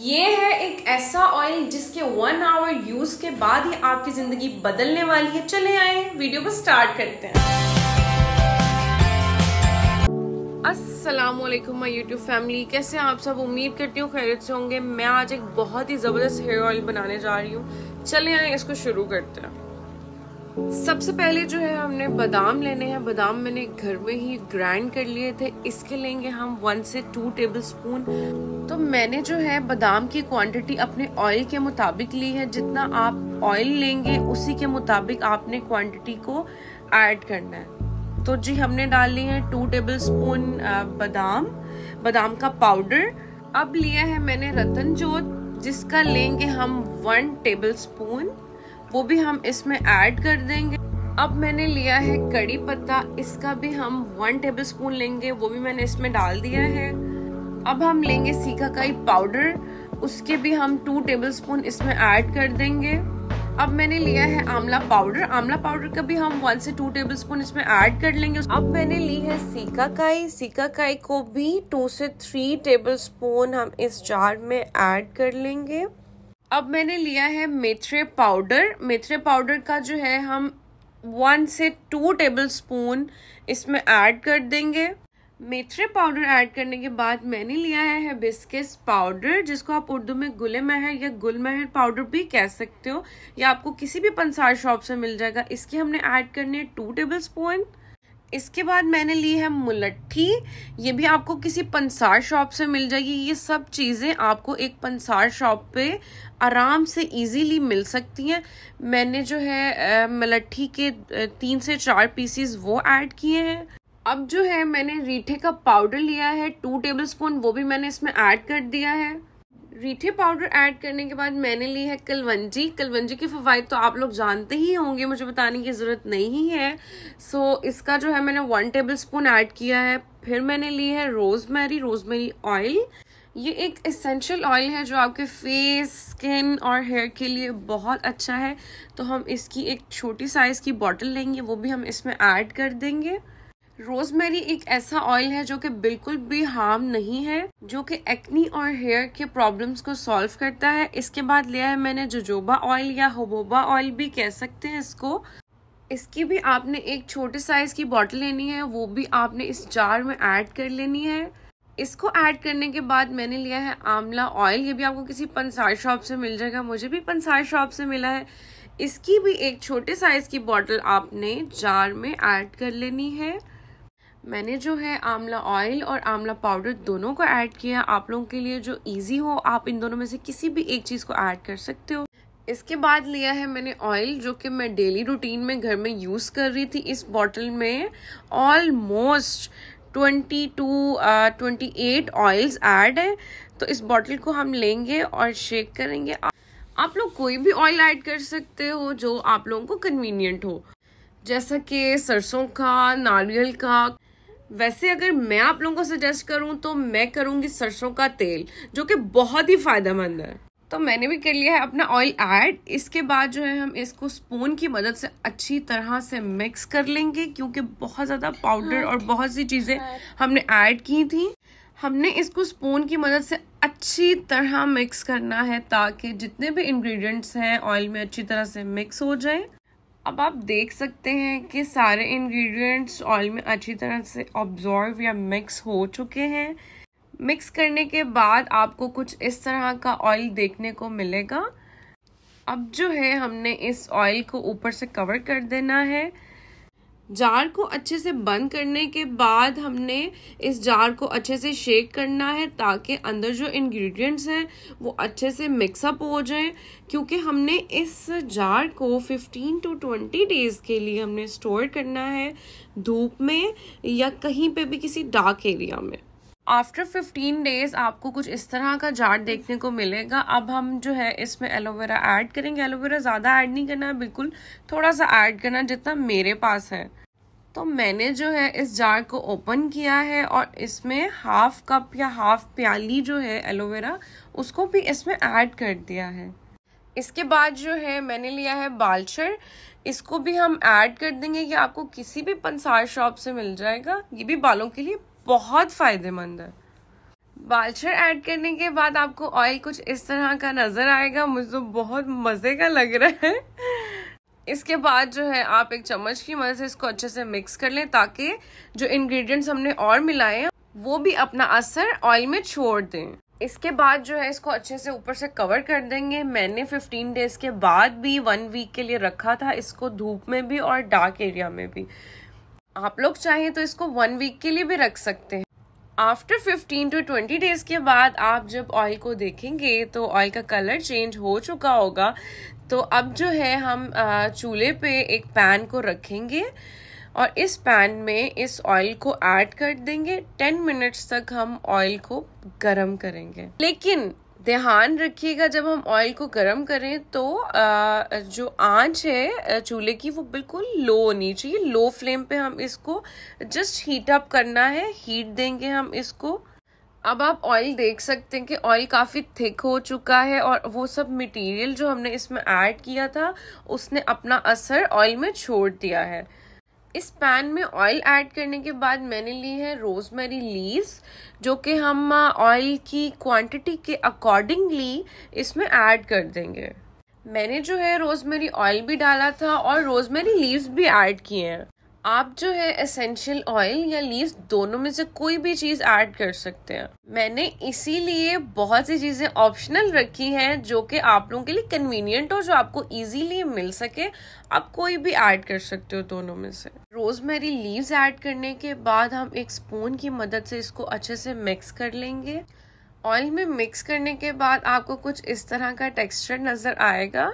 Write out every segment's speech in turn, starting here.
ये है एक ऐसा ऑयल जिसके वन आवर यूज के बाद ही आपकी जिंदगी बदलने वाली है चले आए वीडियो को स्टार्ट करते हैं असलम माई यूट्यूब फैमिली कैसे आप सब उम्मीद करती हूँ खैरियत से होंगे मैं आज एक बहुत ही ज़बरदस्त हेयर ऑयल बनाने जा रही हूँ चले आए इसको शुरू करते हैं सबसे पहले जो है हमने बादाम लेने हैं बादाम मैंने घर में ही ग्राइंड कर लिए थे इसके लेंगे हम वन से टू टेबल स्पून तो मैंने जो है बादाम की क्वांटिटी अपने ऑयल के मुताबिक ली है जितना आप ऑयल लेंगे उसी के मुताबिक आपने क्वांटिटी को ऐड करना है तो जी हमने डाल ली है टू टेबल स्पून बादाम बादाम का पाउडर अब लिया है मैंने रतन जोत जिसका लेंगे हम वन टेबल स्पून वो भी हम इसमें ऐड कर देंगे अब मैंने लिया है कड़ी पत्ता इसका भी हम वन टेबल स्पून लेंगे वो भी मैंने इसमें डाल दिया है अब हम लेंगे सीखा काई पाउडर उसके भी हम टू टेबल स्पून इसमें ऐड कर देंगे अब मैंने लिया है आमला पाउडर आंवला पाउडर का भी हम वन से टू टेबल स्पून इसमें ऐड कर लेंगे अब मैंने ली है सीका काई सीका काई को भी टू से थ्री टेबल स्पून हम इस जार में ऐड कर लेंगे अब मैंने लिया है मेथरे पाउडर मेथरे पाउडर का जो है हम वन से टू टेबल स्पून इसमें ऐड कर देंगे मेथरे पाउडर ऐड करने के बाद मैंने लिया है हिबिस्किस पाउडर जिसको आप उर्दू में गुले महर या गुल महर पाउडर भी कह सकते हो या आपको किसी भी पंसार शॉप से मिल जाएगा इसकी हमने ऐड करनी है टू टेबल स्पून इसके बाद मैंने ली है मुलट्ठी ये भी आपको किसी पंसार शॉप से मिल जाएगी ये सब चीज़ें आपको एक पंसार शॉप पे आराम से इजीली मिल सकती हैं मैंने जो है मुलट्ठी के तीन से चार पीसीस वो ऐड किए हैं अब जो है मैंने रीठे का पाउडर लिया है टू टेबलस्पून वो भी मैंने इसमें ऐड कर दिया है रीठे पाउडर ऐड करने के बाद मैंने ली है कलवंजी कलवंजी के फवायद तो आप लोग जानते ही होंगे मुझे बताने की ज़रूरत नहीं है सो so, इसका जो है मैंने वन टेबल स्पून ऐड किया है फिर मैंने ली है रोज़मेरी रोज़मेरी ऑयल ये एक एसेंशियल ऑयल है जो आपके फेस स्किन और हेयर के लिए बहुत अच्छा है तो हम इसकी एक छोटी साइज़ की बॉटल लेंगे वो भी हम इसमें ऐड कर देंगे रोजमेरी एक ऐसा ऑयल है जो कि बिल्कुल भी हार्म नहीं है जो कि एक्नी और हेयर के प्रॉब्लम्स को सॉल्व करता है इसके बाद लिया है मैंने जोजोबा ऑयल या होबोबा ऑयल भी कह सकते हैं इसको इसकी भी आपने एक छोटे साइज की बॉटल लेनी है वो भी आपने इस जार में ऐड कर लेनी है इसको ऐड करने के बाद मैंने लिया है आंवला ऑयल ये भी आपको किसी पंसार शॉप से मिल जाएगा मुझे भी पंसार शॉप से मिला है इसकी भी एक छोटे साइज की बॉटल आपने जार में ऐड कर लेनी है मैंने जो है आमला ऑयल और आंवला पाउडर दोनों को ऐड किया आप लोगों के लिए जो इजी हो आप इन दोनों में से किसी भी एक चीज़ को ऐड कर सकते हो इसके बाद लिया है मैंने ऑयल जो कि मैं डेली रूटीन में घर में यूज़ कर रही थी इस बॉटल में almost twenty to twenty eight oils add है तो इस बॉटल को हम लेंगे और शेक करेंगे आप लोग कोई भी ऑयल ऐड कर सकते हो जो आप लोगों को कन्वीनियंट हो जैसा कि सरसों का नारियल का वैसे अगर मैं आप लोगों को सजेस्ट करूँ तो मैं करूँगी सरसों का तेल जो कि बहुत ही फ़ायदेमंद है तो मैंने भी कर लिया है अपना ऑयल ऐड इसके बाद जो है हम इसको स्पून की मदद से अच्छी तरह से मिक्स कर लेंगे क्योंकि बहुत ज़्यादा पाउडर हाँ। और बहुत सी चीज़ें हाँ। हमने ऐड की थी हमने इसको स्पून की मदद से अच्छी तरह मिक्स करना है ताकि जितने भी इंग्रेडिएंट्स हैं ऑयल में अच्छी तरह से मिक्स हो जाए अब आप देख सकते हैं कि सारे इंग्रेडिएंट्स ऑयल में अच्छी तरह से ऑब्जॉर्व या मिक्स हो चुके हैं मिक्स करने के बाद आपको कुछ इस तरह का ऑयल देखने को मिलेगा अब जो है हमने इस ऑयल को ऊपर से कवर कर देना है जार को अच्छे से बंद करने के बाद हमने इस जार को अच्छे से शेक करना है ताकि अंदर जो इंग्रेडिएंट्स हैं वो अच्छे से मिक्सअप हो जाए क्योंकि हमने इस जार को 15 टू 20 डेज़ के लिए हमने स्टोर करना है धूप में या कहीं पे भी किसी डार्क एरिया में आफ्टर 15 डेज आपको कुछ इस तरह का जार देखने को मिलेगा अब हम जो है इसमें एलोवेरा ऐड करेंगे एलोवेरा ज़्यादा ऐड नहीं करना है बिल्कुल थोड़ा सा ऐड करना जितना मेरे पास है तो मैंने जो है इस जार को ओपन किया है और इसमें हाफ कप या हाफ प्याली जो है एलोवेरा उसको भी इसमें ऐड कर दिया है इसके बाद जो है मैंने लिया है बाल्चर इसको भी हम ऐड कर देंगे ये आपको किसी भी पंसार शॉप से मिल जाएगा ये भी बालों के लिए बहुत फ़ायदेमंद है वाल्चर ऐड करने के बाद आपको ऑयल कुछ इस तरह का नज़र आएगा मुझे तो बहुत मज़े का लग रहा है इसके बाद जो है आप एक चम्मच की मदद से इसको अच्छे से मिक्स कर लें ताकि जो इंग्रेडिएंट्स हमने और मिलाए हैं वो भी अपना असर ऑयल में छोड़ दें इसके बाद जो है इसको अच्छे से ऊपर से कवर कर देंगे मैंने 15 डेज के बाद भी वन वीक के लिए रखा था इसको धूप में भी और डार्क एरिया में भी आप लोग चाहें तो इसको वन वीक के लिए भी रख सकते हैं आफ्टर 15 टू 20 डेज के बाद आप जब ऑयल को देखेंगे तो ऑयल का कलर चेंज हो चुका होगा तो अब जो है हम चूल्हे पे एक पैन को रखेंगे और इस पैन में इस ऑयल को ऐड कर देंगे 10 मिनट्स तक हम ऑयल को गरम करेंगे लेकिन ध्यान रखिएगा जब हम ऑयल को गर्म करें तो जो आंच है चूल्हे की वो बिल्कुल लो होनी चाहिए लो फ्लेम पे हम इसको जस्ट हीट अप करना है हीट देंगे हम इसको अब आप ऑयल देख सकते हैं कि ऑयल काफ़ी थिक हो चुका है और वो सब मटेरियल जो हमने इसमें ऐड किया था उसने अपना असर ऑयल में छोड़ दिया है इस पैन में ऑयल ऐड करने के बाद मैंने ली है रोजमेरी लीव्स जो कि हम ऑयल की क्वांटिटी के अकॉर्डिंगली इसमें ऐड कर देंगे मैंने जो है रोजमेरी ऑयल भी डाला था और रोजमेरी लीव्स भी ऐड किए हैं आप जो है एसेंशियल ऑयल या लीव दोनों में से कोई भी चीज़ ऐड कर सकते हैं मैंने इसीलिए बहुत सी चीज़ें ऑप्शनल रखी हैं जो कि आप लोगों के लिए कन्वीनियंट हो जो आपको इजीली मिल सके आप कोई भी ऐड कर सकते हो दोनों में से रोजमेरी लीव्स ऐड करने के बाद हम एक स्पून की मदद से इसको अच्छे से मिक्स कर लेंगे ऑयल में मिक्स करने के बाद आपको कुछ इस तरह का टेक्सचर नज़र आएगा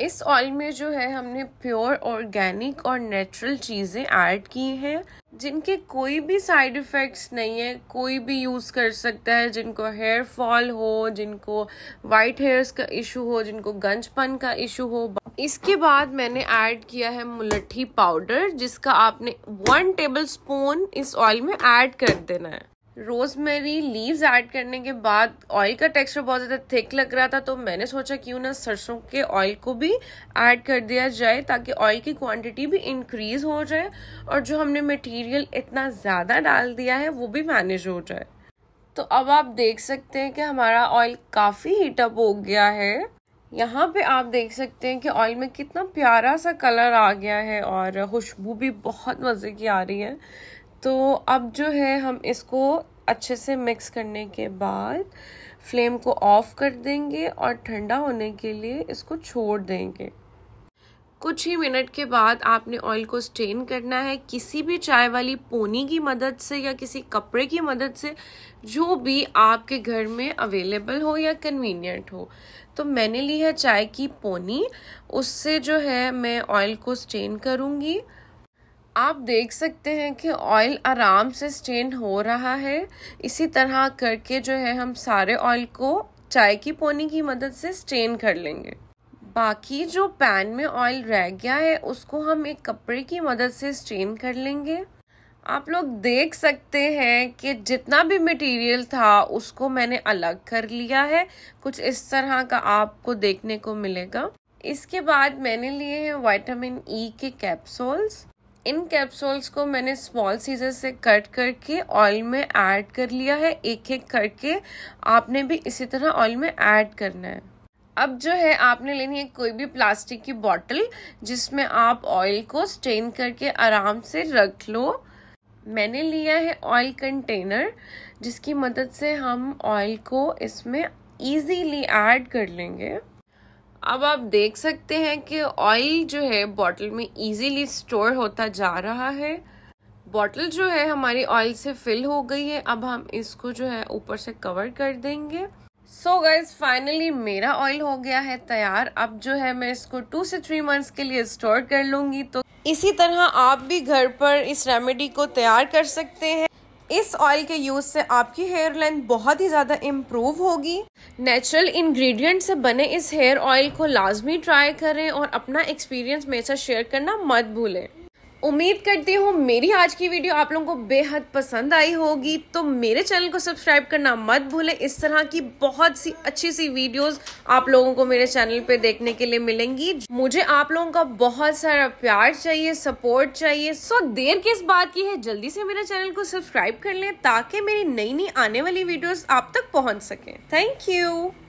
इस ऑयल में जो है हमने प्योर ऑर्गेनिक और नेचुरल चीज़ें ऐड की हैं जिनके कोई भी साइड इफ़ेक्ट्स नहीं है कोई भी यूज़ कर सकता है जिनको हेयर फॉल हो जिनको वाइट हेयर्स का इशू हो जिनको गंजपन का इशू हो इसके बाद मैंने ऐड किया है मुलट्ठी पाउडर जिसका आपने वन टेबल स्पून इस ऑयल में ऐड कर देना है रोज़मेरी लीव्स ऐड करने के बाद ऑयल का टेक्सचर बहुत ज़्यादा थिक लग रहा था तो मैंने सोचा क्यों ना सरसों के ऑयल को भी ऐड कर दिया जाए ताकि ऑयल की क्वांटिटी भी इंक्रीज़ हो जाए और जो हमने मटेरियल इतना ज़्यादा डाल दिया है वो भी मैनेज हो जाए तो अब आप देख सकते हैं कि हमारा ऑयल काफ़ी हीटअप हो गया है यहाँ पे आप देख सकते हैं कि ऑयल में कितना प्यारा सा कलर आ गया है और खुशबू भी बहुत मज़े की आ रही है तो अब जो है हम इसको अच्छे से मिक्स करने के बाद फ्लेम को ऑफ कर देंगे और ठंडा होने के लिए इसको छोड़ देंगे कुछ ही मिनट के बाद आपने ऑयल को स्टेन करना है किसी भी चाय वाली पोनी की मदद से या किसी कपड़े की मदद से जो भी आपके घर में अवेलेबल हो या कन्वीनियंट हो तो मैंने ली है चाय की पोनी उससे जो है मैं ऑयल को स्टेन करूँगी आप देख सकते हैं कि ऑयल आराम से स्टेन हो रहा है इसी तरह करके जो है हम सारे ऑयल को चाय की पोनी की मदद से स्टेन कर लेंगे बाकी जो पैन में ऑयल रह गया है उसको हम एक कपड़े की मदद से स्टेन कर लेंगे आप लोग देख सकते हैं कि जितना भी मटेरियल था उसको मैंने अलग कर लिया है कुछ इस तरह का आपको देखने को मिलेगा इसके बाद मैंने लिए हैं वाइटामिन ई e के कैप्सूल्स इन कैप्सूल्स को मैंने स्मॉल सीजर से कट करके ऑयल में ऐड कर लिया है एक एक करके आपने भी इसी तरह ऑयल में ऐड करना है अब जो है आपने लेनी है कोई भी प्लास्टिक की बॉटल जिसमें आप ऑयल को स्टेन करके आराम से रख लो मैंने लिया है ऑयल कंटेनर जिसकी मदद से हम ऑयल को इसमें इजीली ऐड कर लेंगे अब आप देख सकते हैं कि ऑयल जो है बॉटल में इजीली स्टोर होता जा रहा है बॉटल जो है हमारी ऑयल से फिल हो गई है अब हम इसको जो है ऊपर से कवर कर देंगे सो गाइज फाइनली मेरा ऑयल हो गया है तैयार अब जो है मैं इसको टू से थ्री मंथ्स के लिए स्टोर कर लूंगी तो इसी तरह आप भी घर पर इस रेमेडी को तैयार कर सकते हैं इस ऑयल के यूज़ से आपकी हेयर लेंथ बहुत ही ज़्यादा इम्प्रूव होगी नेचुरल इंग्रेडिएंट से बने इस हेयर ऑयल को लाजमी ट्राई करें और अपना एक्सपीरियंस मेरे साथ शेयर करना मत भूलें उम्मीद करती हूँ मेरी आज की वीडियो आप लोगों को बेहद पसंद आई होगी तो मेरे चैनल को सब्सक्राइब करना मत भूलें इस तरह की बहुत सी अच्छी सी वीडियोस आप लोगों को मेरे चैनल पे देखने के लिए मिलेंगी मुझे आप लोगों का बहुत सारा प्यार चाहिए सपोर्ट चाहिए सो देर किस बात की है जल्दी से मेरे चैनल को सब्सक्राइब कर लें ताकि मेरी नई नई आने वाली वीडियोज आप तक पहुँच सकें थैंक यू